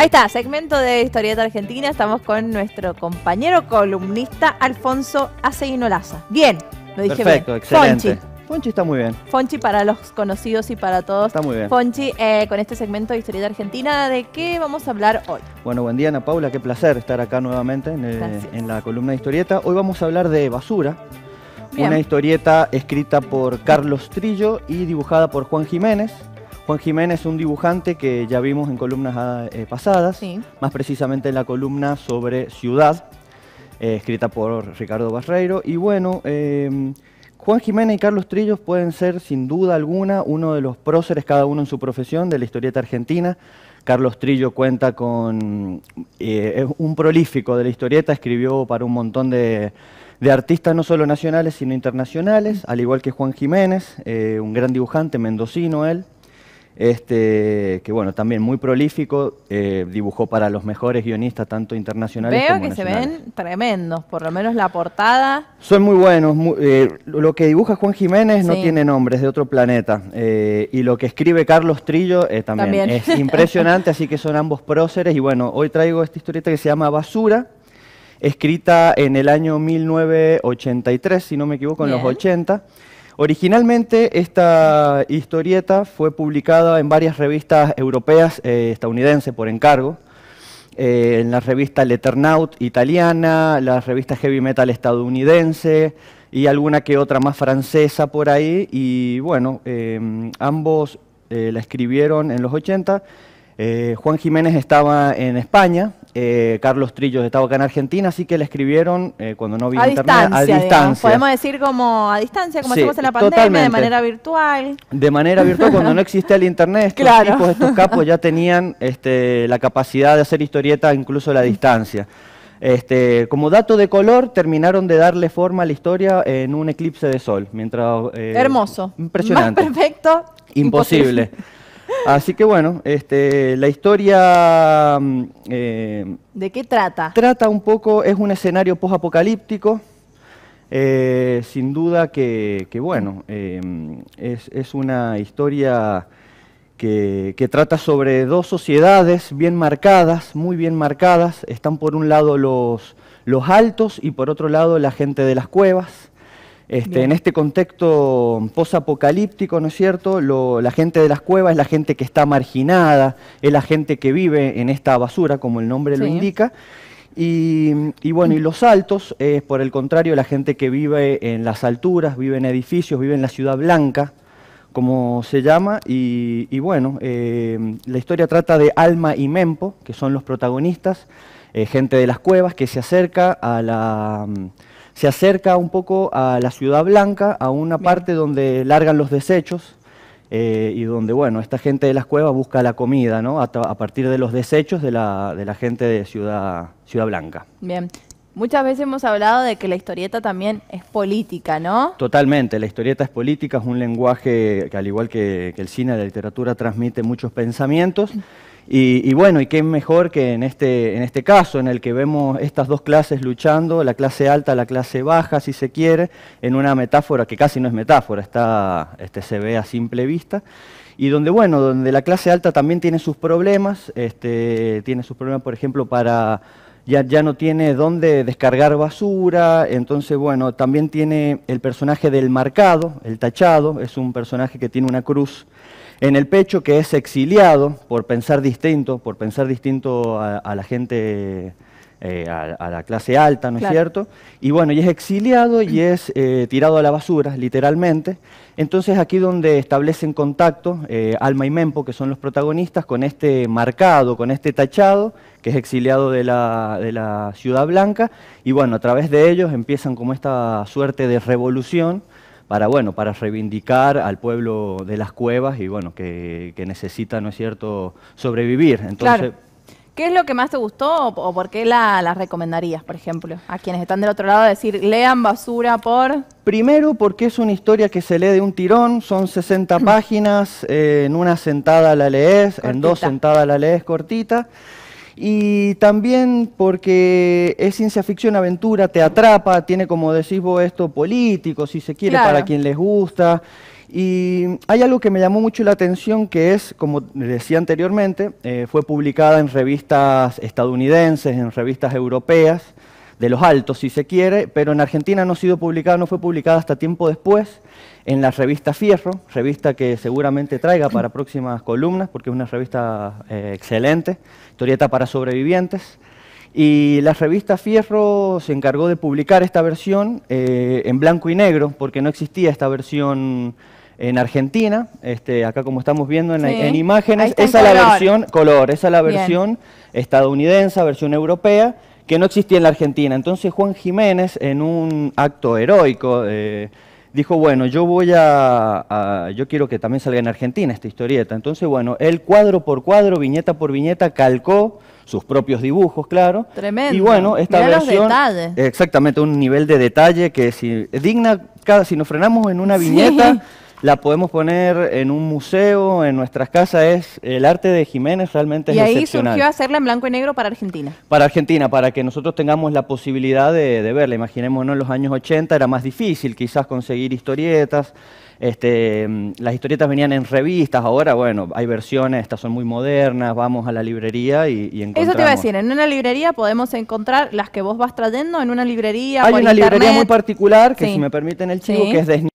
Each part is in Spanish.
Ahí está, segmento de Historieta Argentina. Estamos con nuestro compañero columnista Alfonso Aceinolaza. Bien, lo dije Perfecto, Excelente. Fonchi. Fonchi está muy bien. Fonchi para los conocidos y para todos. Está muy bien. Fonchi, eh, con este segmento de Historieta Argentina, ¿de qué vamos a hablar hoy? Bueno, buen día Ana Paula, qué placer estar acá nuevamente en, eh, la columna de Historieta. Hoy vamos a hablar de basura. Una historieta escrita por Carlos Trillo y dibujada por Juan Jiménez. Juan Jiménez es un dibujante que ya vimos en columnas ah, eh, pasadas, más precisamente en la columna sobre ciudad, eh, escrita por Ricardo Barreiro. Y bueno, em, Juan Jiménez y Carlos Trillos pueden ser, sin duda alguna, uno de los próceres, cada uno en su profesión, de la historieta argentina. Carlos Trillo cuenta con eh, es un prolífico de la historieta, escribió para un montón de, de artistas no solo nacionales, sino internacionales, al igual que Juan Jiménez, un gran dibujante, mendocino él, este, que bueno, también muy prolífico, eh, dibujó para los mejores guionistas, tanto internacionales como nacionales. Veo que se ven tremendos, por lo menos la portada. Son muy buenos, eh, lo que dibuja Juan Jiménez no tiene nombre, es de otro planeta, eh, y lo que escribe Carlos Trillo también. es impresionante, así que son ambos próceres, y bueno, hoy traigo esta historieta que se llama Basura, escrita en el año 1983, si no me equivoco, en los 80, Originalmente esta historieta fue publicada en varias revistas europeas, estadounidense eh, estadounidenses por encargo, eh, en la revista Letternaut italiana, la revista Heavy Metal estadounidense y alguna que otra más francesa por ahí. Y bueno, em, ambos eh, la escribieron en los 80. Juan Jiménez estaba en España eh, Carlos Trillos estaba acá en Argentina, así que le escribieron eh, cuando no había a internet distancia, a distancia. Podemos decir como a distancia, como hacemos en la pandemia, de manera virtual. De manera virtual, cuando no existía el internet, estos claro. estos capos ya tenían este, la capacidad de hacer historieta incluso a la distancia. Este, como dato de color, terminaron de darle forma a la historia en un eclipse de sol. Eh, Hermoso. Impresionante. Más perfecto. imposible. Así que bueno, este, la historia... Mm, eh, ¿De qué trata? Trata un poco, es un escenario post-apocalíptico, eh, sin duda que, bueno, eh, es, una historia que, que, trata sobre dos sociedades bien marcadas, muy bien marcadas. Están por un lado los, los altos y por otro lado la gente de las cuevas. Este, en este contexto posapocalíptico, ¿no es cierto? la gente de las cuevas es la gente que está marginada, es la gente que vive en esta basura, como el nombre lo indica. Y, bueno, y los altos es, por el contrario, la gente que vive en las alturas, vive en edificios, vive en la ciudad blanca, como se llama, y, bueno, eh, la historia trata de Alma y Mempo, que son los protagonistas, eh, gente de las cuevas que se acerca a la se acerca un poco a la Ciudad Blanca, a una parte donde largan los desechos. Eh, y donde, bueno, esta gente de las cuevas busca la comida, ¿no? A, partir de los desechos de la, gente de Ciudad, Blanca. Bien, Muchas veces hemos hablado de que la historieta también es política, ¿no? Totalmente, la historieta es política, es un lenguaje que al igual que, que el cine, la literatura transmite muchos pensamientos. Mm. Y, y, bueno, y qué mejor que en este, en este caso, en el que vemos estas dos clases luchando, la clase alta, la clase baja, si se quiere, en una metáfora que casi no es metáfora, está, este, se ve a simple vista, y donde, bueno, donde la clase alta también tiene sus problemas, este, tiene sus problemas, por ejemplo, para... Ya, ya no tiene dónde descargar basura, entonces, bueno, también tiene el personaje del marcado, el tachado, es un personaje que tiene una cruz en el pecho que es exiliado por pensar distinto, por pensar distinto a, la gente, eh, a, la clase alta, ¿no es cierto? Y bueno, y es exiliado y es eh, tirado a la basura, literalmente. Entonces aquí donde establecen contacto eh, Alma y Mempo, que son los protagonistas, con este marcado, con este tachado, que es exiliado de la, de la Ciudad Blanca, y bueno, a través de ellos empiezan como esta suerte de revolución, para, bueno, para reivindicar al pueblo de las cuevas y bueno, que, necesita, ¿no es cierto?, sobrevivir. Entonces, claro. ¿Qué es lo que más te gustó o, por qué la, recomendarías, por ejemplo, a quienes están del otro lado, decir, lean basura por... Primero porque es una historia que se lee de un tirón, son 60 mm. páginas, eh, en una sentada la lees, en dos sentadas la lees cortita y también porque es ciencia ficción, aventura, te atrapa, tiene como decís vos esto político, si se quiere, para quien les gusta. Y hay algo que me llamó mucho la atención que es, como decía anteriormente, eh, fue publicada en revistas estadounidenses, en revistas europeas de los altos, si se quiere, pero en Argentina no ha sido publicada, no fue publicada hasta tiempo después en la revista Fierro, revista que seguramente traiga para próximas columnas, porque es una revista eh, excelente, historieta para sobrevivientes. Y la revista Fierro se encargó de publicar esta versión eh, en blanco y negro, porque no existía esta versión en Argentina, este, acá como estamos viendo en, imágenes, esa es la versión color, esa es la versión estadounidense, versión europea, que no existía en la Argentina. Entonces Juan Jiménez, en un acto heroico, eh, dijo, bueno, yo voy a, yo quiero que también salga en Argentina esta historieta. Entonces, bueno, él cuadro por cuadro, viñeta por viñeta, calcó sus propios dibujos, claro. Tremendo. Y bueno, esta versión, exactamente, un nivel de detalle que si digna, cada, si nos frenamos en una viñeta la podemos poner en un museo, en nuestras casas, es el arte de Jiménez realmente y es excepcional. Y ahí surgió hacerla en blanco y negro para Argentina. Para Argentina, para que nosotros tengamos la posibilidad de, verla. Imaginémonos en los años 80 era más difícil quizás conseguir historietas, este, las historietas venían en revistas, ahora bueno, hay versiones, estas son muy modernas, vamos a la librería y, encontramos. Eso te iba a decir, en una librería podemos encontrar las que vos vas trayendo, en una librería Hay una librería muy particular, que si me permiten el chivo, que es de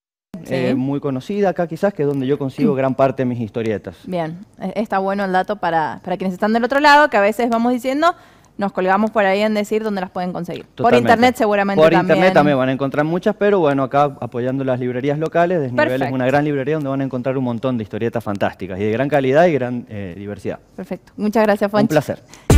eh, muy conocida acá quizás, que es donde yo consigo gran parte de mis historietas. Bien, e-, está bueno el dato para, quienes están del otro lado, que a veces vamos diciendo, nos colgamos por ahí en decir dónde las pueden conseguir. Por internet seguramente por también. Por internet también van a encontrar muchas, pero bueno, acá apoyando las librerías locales, Desnivel es una gran librería donde van a encontrar un montón de historietas fantásticas y de gran calidad y gran eh, diversidad. Perfecto. Muchas gracias, Fonchi. Un placer.